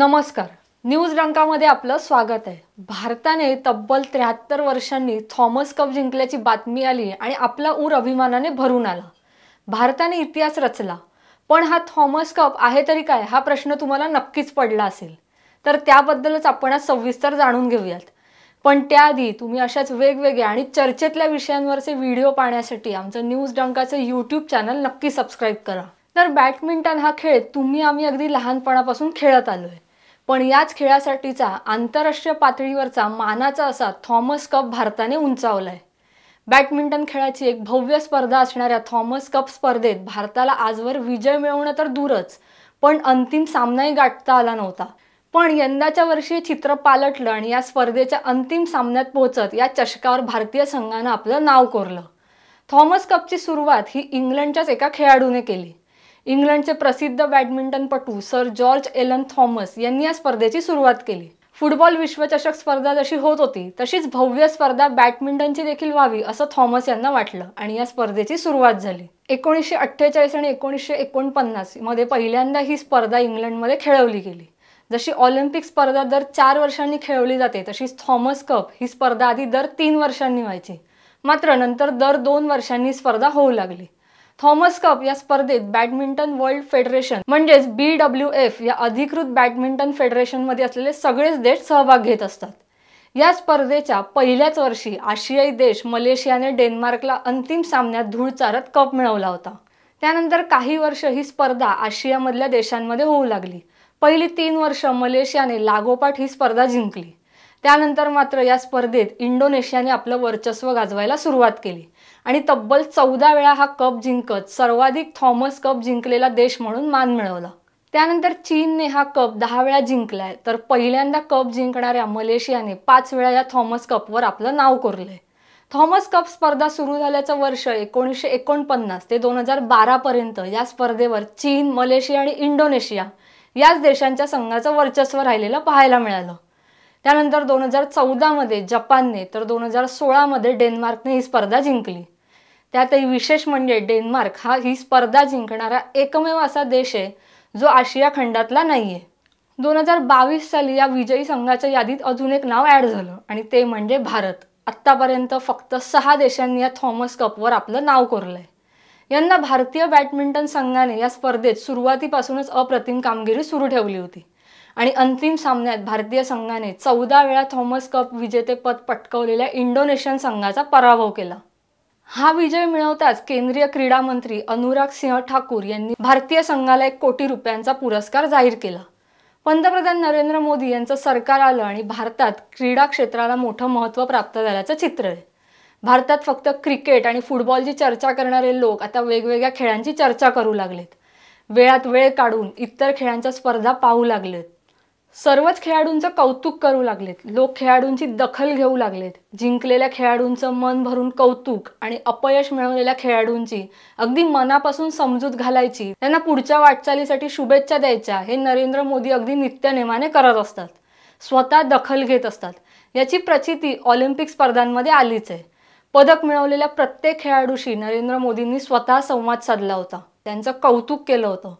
नमस्कार न्यूज रंकामध्ये आपलं स्वागत आहे भारताने तब्बल त्र्याहत्तर वर्षांनी थॉमस कप जिंकल्याची बातमी आली आणि आपला ऊर अभिमानाने भरून आला भारताने इतिहास रचला पण हा थॉमस कप आहे तरी काय हा प्रश्न तुम्हाला नक्कीच पडला असेल तर त्याबद्दलच आपण आज सविस्तर जाणून घेऊयात पण त्याआधी तुम्ही अशाच वेगवेगळ्या आणि चर्चेतल्या विषयांवरचे व्हिडिओ पाहण्यासाठी आमचं न्यूज डंकाचं यूट्यूब चॅनल नक्की सबस्क्राईब करा तर बॅडमिंटन हा खेळ तुम्ही आम्ही अगदी लहानपणापासून खेळत आलोय पण याच खेळासाठीचा आंतरराष्ट्रीय पातळीवरचा मानाचा असा थॉमस कप भारताने उंचावलाय आहे बॅडमिंटन खेळाची एक भव्य स्पर्धा असणाऱ्या थॉमस कप स्पर्धेत भारताला आजवर विजय मिळवणं तर दूरच पण अंतिम सामनाही गाठता आला नव्हता पण यंदाच्या वर्षी चित्र पालटलं आणि या स्पर्धेच्या अंतिम सामन्यात पोहोचत या चषकावर भारतीय संघानं आपलं नाव कोरलं थॉमस कपची सुरुवात ही इंग्लंडच्याच एका खेळाडूने केली इंग्लंडचे प्रसिद्ध बॅडमिंटनपटू सर जॉर्ज एलन थॉमस यांनी या स्पर्धेची सुरुवात केली फुटबॉल विश्वचषक स्पर्धा जशी होत होती तशीच भव्य स्पर्धा बॅडमिंटनची देखील व्हावी असं थॉमस यांना वाटलं आणि या स्पर्धेची सुरुवात झाली एकोणीसशे अठ्ठेचाळीस आणि एकोणीसशे एकोणपन्नास मध्ये पहिल्यांदा ही स्पर्धा इंग्लंडमध्ये खेळवली गेली जशी ऑलिम्पिक स्पर्धा दर चार वर्षांनी खेळवली जाते तशीच थॉमस कप ही स्पर्धा आधी दर तीन वर्षांनी व्हायची मात्र नंतर दर दोन वर्षांनी स्पर्धा होऊ लागली थॉमस कप या स्पर्धेत बॅडमिंटन वर्ल्ड फेडरेशन म्हणजेच बी डब्ल्यू एफ या अधिकृत बॅडमिंटन फेडरेशनमध्ये असलेले सगळेच देश सहभाग घेत असतात या स्पर्धेच्या पहिल्याच वर्षी आशियाई देश मलेशियाने डेन्मार्कला अंतिम सामन्यात धूळ चारत कप मिळवला होता त्यानंतर काही वर्ष ही स्पर्धा आशियामधल्या देशांमध्ये होऊ लागली पहिली तीन वर्ष मलेशियाने लागोपाठ ही स्पर्धा जिंकली त्यानंतर मात्र या स्पर्धेत इंडोनेशियाने आपलं वर्चस्व गाजवायला सुरुवात केली आणि तब्बल चौदा वेळा हा कप जिंकत सर्वाधिक थॉमस कप जिंकलेला देश म्हणून मान मिळवला त्यानंतर चीनने हा कप दहा वेळा जिंकलाय तर पहिल्यांदा कप जिंकणाऱ्या मलेशियाने पाच वेळा या थॉमस कपवर आपलं नाव कोरलंय थॉमस कप स्पर्धा सुरू झाल्याचं वर्ष एकोणीसशे एकोणपन्नास ते दोन हजार बारा पर्यंत या स्पर्धेवर चीन मलेशिया आणि इंडोनेशिया याच देशांच्या संघाचं वर्चस्व राहिलेलं पाहायला मिळालं त्यानंतर दोन हजार चौदामध्ये जपानने तर दोन हजार सोळामध्ये डेन्मार्कने ही स्पर्धा जिंकली त्यातही विशेष म्हणजे डेन्मार्क हा ही स्पर्धा जिंकणारा एकमेव असा देश आहे जो आशिया खंडातला नाही आहे दोन हजार बावीस साली या विजयी संघाच्या यादीत अजून एक नाव ॲड झालं आणि ते म्हणजे भारत आत्तापर्यंत फक्त सहा देशांनी या थॉमस कपवर आपलं नाव कोरलंय आहे यंदा भारतीय बॅडमिंटन संघाने या स्पर्धेत सुरुवातीपासूनच अप्रतिम कामगिरी सुरू ठेवली होती आणि अंतिम सामन्यात भारतीय संघाने चौदा वेळा थॉमस कप विजेतेपद पटकवलेल्या इंडोनेशियन संघाचा पराभव केला हा विजय मिळवताच केंद्रीय क्रीडा मंत्री अनुराग सिंह ठाकूर यांनी भारतीय संघाला एक कोटी रुपयांचा पुरस्कार जाहीर केला पंतप्रधान नरेंद्र मोदी यांचं सरकार आलं आणि भारतात क्रीडा क्षेत्राला मोठं महत्व प्राप्त झाल्याचं चित्र आहे भारतात फक्त क्रिकेट आणि फुटबॉलची चर्चा करणारे लोक आता वेगवेगळ्या खेळांची चर्चा करू लागलेत वेळात वेळ काढून इतर खेळांच्या स्पर्धा पाहू लागलेत सर्वच खेळाडूंचं कौतुक करू लागलेत लोक खेळाडूंची दखल घेऊ लागलेत जिंकलेल्या खेळाडूंचं मन भरून कौतुक आणि अपयश मिळवलेल्या खेळाडूंची अगदी मनापासून समजूत घालायची त्यांना पुढच्या वाटचालीसाठी शुभेच्छा द्यायच्या हे नरेंद्र मोदी अगदी नित्यनेमाने करत असतात स्वतः दखल घेत असतात याची प्रचिती ऑलिम्पिक स्पर्धांमध्ये आलीच आहे पदक मिळवलेल्या प्रत्येक खेळाडूशी नरेंद्र मोदींनी स्वतः संवाद साधला होता त्यांचं कौतुक केलं होतं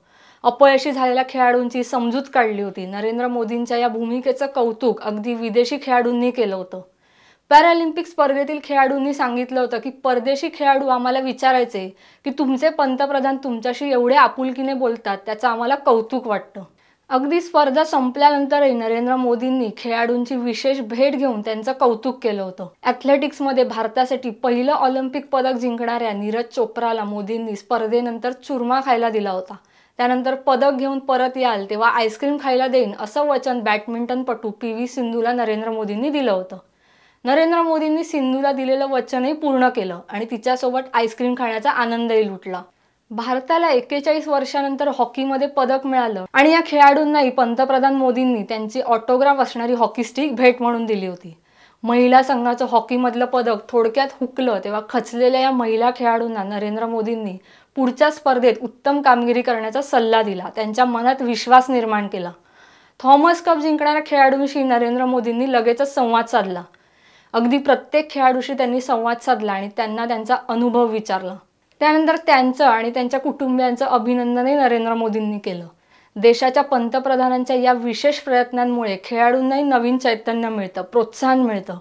अपयशी झालेल्या खेळाडूंची समजूत काढली होती नरेंद्र मोदींच्या या भूमिकेचं कौतुक अगदी विदेशी खेळाडूंनी केलं होतं पॅरालिम्पिक स्पर्धेतील खेळाडूंनी सांगितलं होतं की परदेशी खेळाडू आम्हाला विचारायचे की तुमचे पंतप्रधान तुमच्याशी एवढे आपुलकीने बोलतात त्याचं आम्हाला कौतुक वाटतं अगदी स्पर्धा संपल्यानंतरही नरेंद्र मोदींनी खेळाडूंची विशेष भेट घेऊन त्यांचं कौतुक केलं होतं ॲथलेटिक्समध्ये भारतासाठी पहिलं ऑलिम्पिक पदक जिंकणाऱ्या नीरज चोप्राला मोदींनी स्पर्धेनंतर चुरमा खायला दिला होता त्यानंतर पदक घेऊन परत याल तेव्हा आईस्क्रीम खायला देईन असं वचन बॅडमिंटनपटू पी व्ही सिंधूला नरेंद्र मोदींनी दिलं होतं नरेंद्र मोदींनी सिंधूला दिलेलं वचनही पूर्ण केलं आणि तिच्यासोबत आईस्क्रीम खाण्याचा आनंदही लुटला भारताला एक्केचाळीस वर्षानंतर हॉकीमध्ये पदक मिळालं आणि या खेळाडूंनाही पंतप्रधान मोदींनी त्यांची ऑटोग्राफ असणारी हॉकी स्टिक भेट म्हणून दिली होती महिला संघाचं हॉकीमधलं पदक थोडक्यात हुकलं तेव्हा खचलेल्या या महिला खेळाडूंना नरेंद्र मोदींनी पुढच्या स्पर्धेत उत्तम कामगिरी करण्याचा सल्ला दिला त्यांच्या मनात विश्वास निर्माण केला थॉमस कप जिंकणाऱ्या खेळाडूंशी नरेंद्र मोदींनी लगेचच संवाद साधला अगदी प्रत्येक खेळाडूशी त्यांनी संवाद साधला आणि त्यांना त्यांचा अनुभव विचारला त्यानंतर त्यांचं आणि त्यांच्या कुटुंबियांचं अभिनंदनही नरेंद्र मोदींनी केलं देशाच्या पंतप्रधानांच्या या विशेष प्रयत्नांमुळे खेळाडूंनाही नवीन चैतन्य मिळतं प्रोत्साहन मिळतं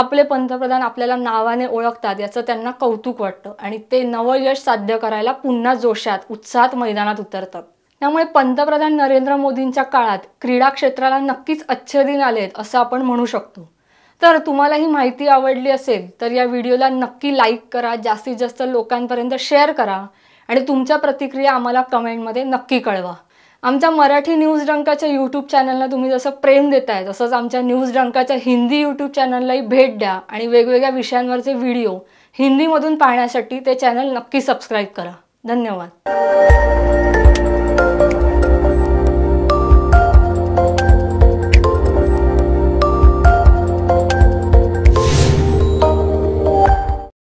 आपले पंतप्रधान आपल्याला नावाने ओळखतात याचं त्यांना कौतुक वाटतं आणि ते नवं यश साध्य करायला पुन्हा जोशात उत्साहात मैदानात उतरतात त्यामुळे पंतप्रधान नरेंद्र मोदींच्या काळात क्रीडा क्षेत्राला नक्कीच अच्छे दिन आलेत असं आपण म्हणू शकतो तर तुम्हाला ही माहिती आवडली असेल तर या व्हिडिओला नक्की लाईक करा जास्तीत जास्त लोकांपर्यंत शेअर करा आणि तुमच्या प्रतिक्रिया आम्हाला कमेंटमध्ये नक्की कळवा आमच्या मराठी न्यूज डंकाच्या यूट्यूब चॅनलला तुम्ही जसं प्रेम देताय तसंच आमच्या न्यूज डंकाच्या हिंदी यूट्यूब चॅनललाही भेट द्या आणि वेगवेगळ्या विषयांवरचे व्हिडिओ हिंदीमधून पाहण्यासाठी ते चॅनल नक्की सबस्क्राईब करा धन्यवाद